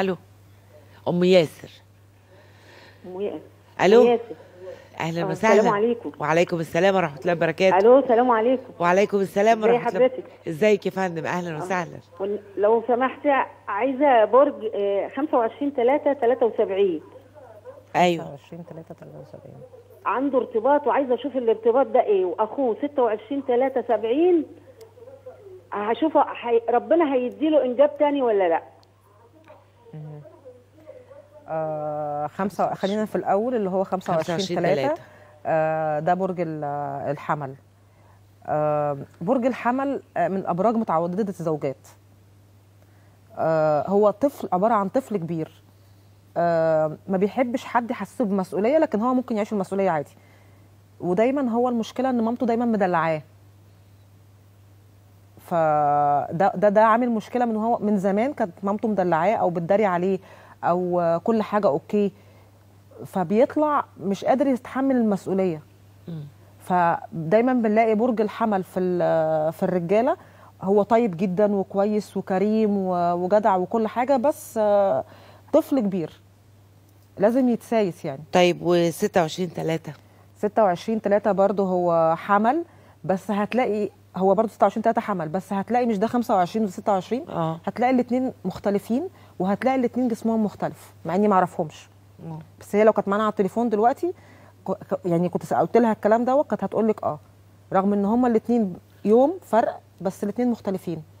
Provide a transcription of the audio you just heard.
الو ام ياسر ام ياسر الو اهلا أه، وسهلا السلام عليكم وعليكم السلام ورحمه الله وبركاته الو السلام عليكم وعليكم السلام ورحمه الله وبركاته ازيك يا فندم اهلا أه. وسهلا لو سمحتي عايزه برج 25 3 73 ايوه 25 3 73 عنده ارتباط وعايزه اشوف الارتباط ده ايه واخوه 26 3 70 هشوفه حي... ربنا هيديله انجاب تاني ولا لا آه، خمسة خلينا في الاول اللي هو 25 3 آه ده برج الحمل آه، برج الحمل آه، من ابراج متعدده الزوجات هو طفل عباره عن طفل كبير ما بيحبش حد يحسسه بمسؤوليه لكن هو ممكن يعيش المسؤوليه عادي ودايما هو المشكله ان مامته دايما مدلعاه فده ده ده عامل مشكله من هو من زمان كانت مامته مدلعاه او بتداري عليه او كل حاجه اوكي فبيطلع مش قادر يتحمل المسؤوليه فدايما بنلاقي برج الحمل في في الرجاله هو طيب جدا وكويس وكريم وجدع وكل حاجه بس طفل كبير لازم يتسايس يعني طيب و26 3 26 3 برضه هو حمل بس هتلاقي هو برضه 26 3 حمل بس هتلاقي مش ده 25 و26 اه هتلاقي الاثنين مختلفين وهتلاقي الاثنين جسمهم مختلف مع اني ما اعرفهمش آه. بس هي لو كانت معانا على التليفون دلوقتي يعني كنت قلت لها الكلام دوت كانت هتقول لك اه رغم ان هما الاثنين يوم فرق بس الاثنين مختلفين